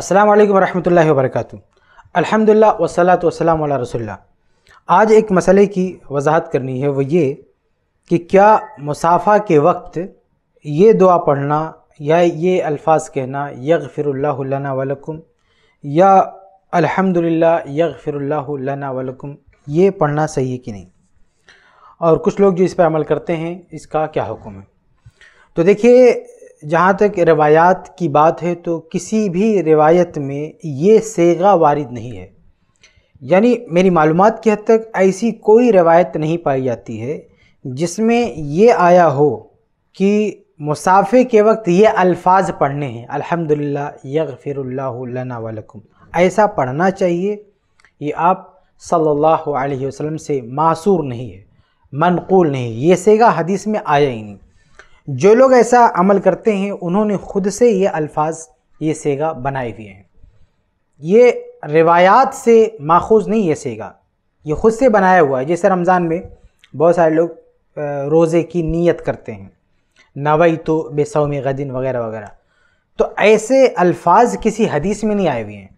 अस्सलाम वालेकुम रहमतुल्लाहि वबरकatuह अल्हम्दुलिल्लाह वसलात वसलाम वाला रसुल्ला आज एक मसले की वजाहत करनी है वो ये कि क्या मुसाफ़ा के वक्त ये दुआ पढ़ना या ये अल्फाज कहना यगफ़िरल्लाना वलकुम या अल्हम्दुलिल्लाह यगफ़िरल्लाना वलकुम ये पढ़ना सही है कि नहीं और कुछ लोग जो इस पर अमल करते हैं इसका क्या हुक्म है तो देखिए जहाँ तक रवायात की बात है तो किसी भी रिवायत में ये सेगा वारिद नहीं है यानी मेरी मालूम की हद तक ऐसी कोई रवायत नहीं पाई जाती है जिसमें ये आया हो कि मुसाफे के वक्त ये अल्फाज पढ़ने हैं अल्हम्दुलिल्लाह यगफिरुल्लाह वलकुम ऐसा पढ़ना चाहिए ये आप सल्लल्लाहु अलैहि वसल्लम से मासूर नहीं है मनकूल नहीं ये सेगा हदीस में आया ही नहीं जो लोग ऐसा अमल करते हैं उन्होंने ख़ुद से ये अल्फाज ये सेगा बनाए हुए हैं ये रिवायात से माखूज नहीं ये सेगा ये ख़ुद से बनाया हुआ है जैसे रमज़ान में बहुत सारे लोग रोज़े की नीयत करते हैं नवई तो बेसौम गदिन वगैरह वगैरह तो ऐसे अल्फाज किसी हदीस में नहीं आए हुए हैं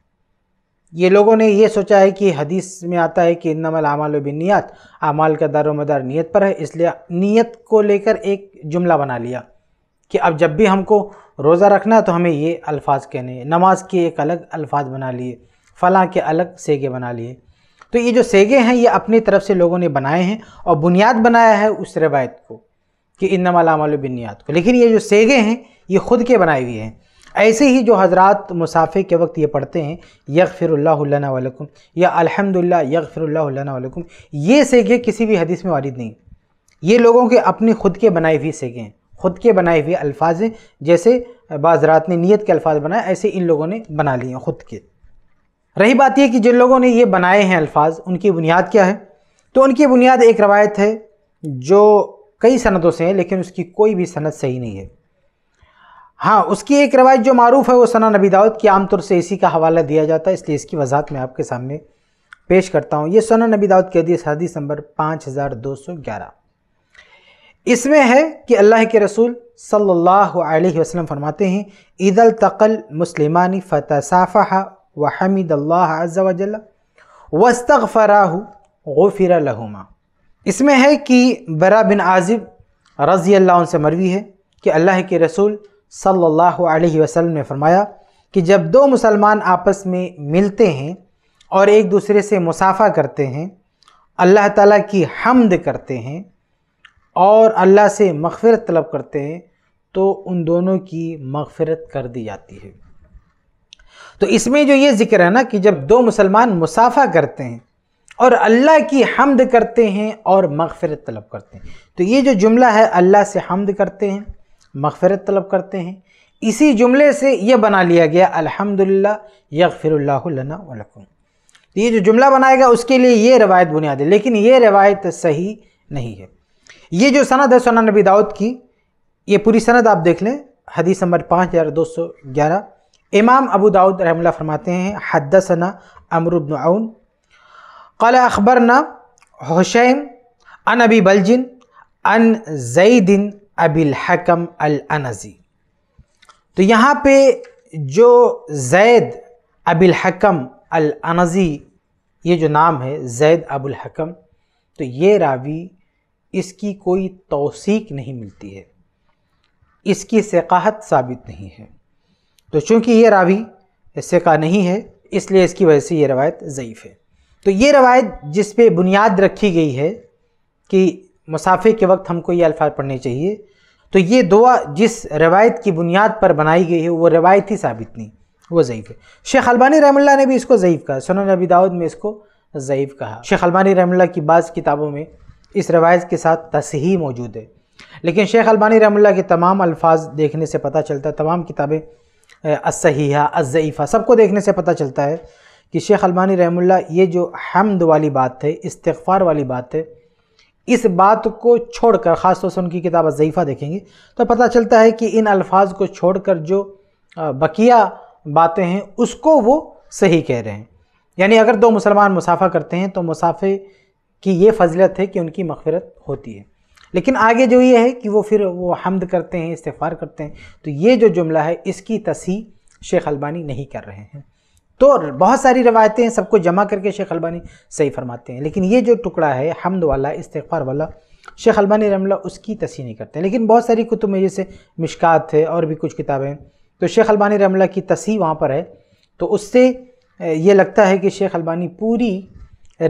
ये लोगों ने ये सोचा है कि हदीस में आता है कि इन्नमल आमाल बिनीत आमाल का दारो मदार नीयत पर है इसलिए नीयत को लेकर एक जुमला बना लिया कि अब जब भी हमको रोज़ा रखना है तो हमें ये अल्फाज कहने हैं नमाज के एक अलग अल्फाज बना लिए फ़लाँ के अलग सेगे बना लिए तो ये जो सेगे हैं ये अपनी तरफ से लोगों ने बनाए हैं और बुनियाद बनाया है उस रवायत को कि इन्नमल आमाल बिनियात को लेकिन ये जो सेगे हैं ये खुद के बनाए हुए हैं ऐसे ही जो हजरत मुसाफे के वक्त ये पढ़ते हैं यक फिरल्ला वालकुम या अलहमदिल्ला यक फिरल्ला वालकुम ये सेगे किसी भी हदीस में वारिद नहीं ये लोगों के अपनी खुद के बनाए हुए सेगे हैं खुद के बनाए हुए अल्फाज हैं जैसे बाजरात ने नीयत के अल्फाज बनाए ऐसे इन लोगों ने बना लिए हैं खुद के रही बात यह कि जिन लोगों ने ये बनाए हैं अल्फाज उनकी बुनियाद क्या है तो उनकी बुनियाद एक रवायत है जो कई सनदों से है लेकिन उसकी कोई भी सनद सही नहीं है हाँ उसकी एक रवायत जो मरूफ़ है वो सना नबी दाऊद की आमतौर से इसी का हवाला दिया जाता है इसलिए इसकी वजाहत मैं आपके सामने पेश करता हूँ ये सना नबी दाऊद की हदीस हदीस नंबर पाँच हज़ार दो सौ ग्यारह इसमें है कि अल्लाह के रसूल सल्लल्लाहु अलैहि वसल्लम फरमाते हैं ईद अल तकल फ़तः फ़तसाफ़ा व हमीद अल्लाह अज़ल फ़राहू गफ़िर लहुमा इसमें है कि बरा बिन आजिब रज़ी अल्लाह से मरवी है कि अल्लाह के रसूल सल्लल्लाहु अलैहि वसल्लम ने फरमाया कि जब दो मुसलमान आपस में मिलते हैं और एक दूसरे से मुसाफ़ा करते हैं अल्लाह ताला की हमद करते हैं और अल्लाह से मगफ़रत तलब करते हैं तो उन दोनों की मगफ़रत कर दी जाती है तो इसमें जो ये ज़िक्र है ना कि जब दो मुसलमान मुसाफ़ा करते हैं और अल्लाह की हमद करते हैं और मगफ़रत तलब करते हैं तो ये जो जुमला है अल्लाह से हमद करते हैं मगफ़रत तलब करते हैं इसी जुमले से ये बना लिया गया अल्हम्दुलिल्लाह यगफ़िरुल्लाहुलना तो ये जो जुमला बनाएगा उसके लिए ये रवायत बुनियाद है लेकिन ये रवायत सही नहीं है ये जो सनद है सोना नबी दाऊद की ये पूरी सनद आप देख लें हदीस नंबर पाँच हज़ार दो सौ ग्यारह इमाम अबू दाऊद रहमल्ला फरमाते हैं हद सना अमरुबन आउन कल अखबर ना हुसैन अन अबी बलजिन अन जईदिन अबिल हकम अल अनजी तो यहाँ पे जो जैद अबिल हकम अल अनजी ये जो नाम है जैद अबुल हकम तो ये रावी इसकी कोई तोसीक नहीं मिलती है इसकी सकाहत साबित नहीं है तो चूंकि ये रावी सका नहीं है इसलिए इसकी वजह से ये रवायत ज़यीफ़ है तो ये रवायत जिस पे बुनियाद रखी गई है कि मुसाफे के वक्त हमको ये अल्फाज पढ़ने चाहिए तो ये दुआ जिस रवायत की बुनियाद पर बनाई गई है वो रवायत ही साबित नहीं वो ज़यीफ़ है शेख अलबानी रहमल्ला ने भी इसको ज़यीफ़ कहा सुन नबी दाऊद में इसको ज़यीफ़ कहा शेख अलबानी रहमल्ला की बाज़ किताबों में इस रवायत के साथ तसही मौजूद है लेकिन शेख अलबानी रहमल्ला के तमाम अल्फाज देखने से पता चलता है तमाम किताबें असहीहा अज़ीफ़ा सबको देखने से पता चलता है कि शेख अलबानी रहमल्ला ये जो हमद वाली बात है इस्तफ़ार वाली बात है इस बात को छोड़कर ख़ासतौर से उनकी किताब ज़ीफ़ा देखेंगे तो पता चलता है कि इन अल्फाज को छोड़कर जो बकिया बातें हैं उसको वो सही कह रहे हैं यानी अगर दो मुसलमान मुसाफ़ा करते हैं तो मुसाफे की ये फजलत है कि उनकी मफ़रत होती है लेकिन आगे जो ये है कि वो फिर वो हमद करते हैं इस्तफ़ार करते हैं तो ये जो जुमला है इसकी तसी शेख अलबानी नहीं कर रहे हैं तो बहुत सारी रवायतें हैं सबको जमा करके शेख अलबानी सही फरमाते हैं लेकिन ये जो टुकड़ा है हमद वाला इस्तफार वाला शेख अलबानी रमला उसकी तसी नहीं करते लेकिन बहुत सारी कुतुब में जैसे मिशकात है और भी कुछ किताबें तो शेख अलबानी रमला की तसी वहाँ पर है तो उससे ये लगता है कि शेख अलबानी पूरी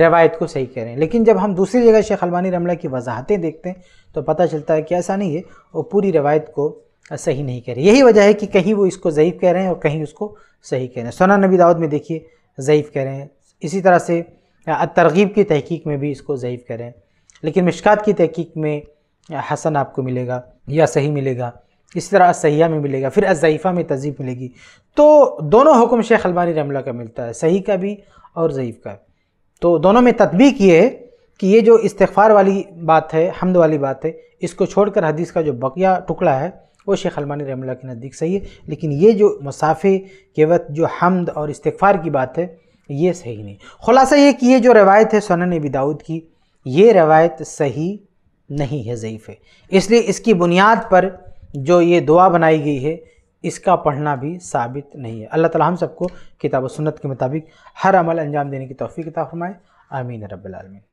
रवायत को सही करें लेकिन जब हम दूसरी जगह शेख अलबानी रमला की वजाहतें देखते हैं तो पता चलता है कि ऐसा नहीं है वो पूरी रवायत को सही नहीं कह रहे यही वजह है कि कहीं वो इसको ज़यीफ़ कह रहे हैं और कहीं उसको सही कह रहे हैं सोना नबी दाऊद में देखिए ज़यीफ़ कह रहे हैं इसी तरह से तरगीब की तहकीक में भी इसको ज़यीफ़ कह रहे हैं लेकिन मिशकात की तहकीक में हसन आपको मिलेगा या सही मिलेगा इसी तरह असैया में मिलेगा फिर अज़ीफ़ा में तजीब मिलेगी तो दोनों हुक्म शेख अलबानी रमला का मिलता है सही का भी और ज़यीफ़ का तो दोनों में तदबीक ये है कि ये जो इस्तफ़ार वाली बात है हमद वाली बात है इसको छोड़कर हदीस का जो बकिया टुकड़ा है वो शेख अलमानी रहमल के नज़दीक सही है लेकिन ये जो मुसाफे के वक्त जो हमद और इस्तफ़ार की बात है ये सही नहीं खुलासा ये कि ये जो रवायत है सोन नबी दाऊद की ये रवायत सही नहीं है ज़यीफ़ है इसलिए इसकी बुनियाद पर जो ये दुआ बनाई गई है इसका पढ़ना भी साबित नहीं है अल्लाह ताला हम सबको किताब सुन्नत के मुताबिक हर अमल अंजाम देने की तोफ़ी किताब फरमाए आमीन रबालमीन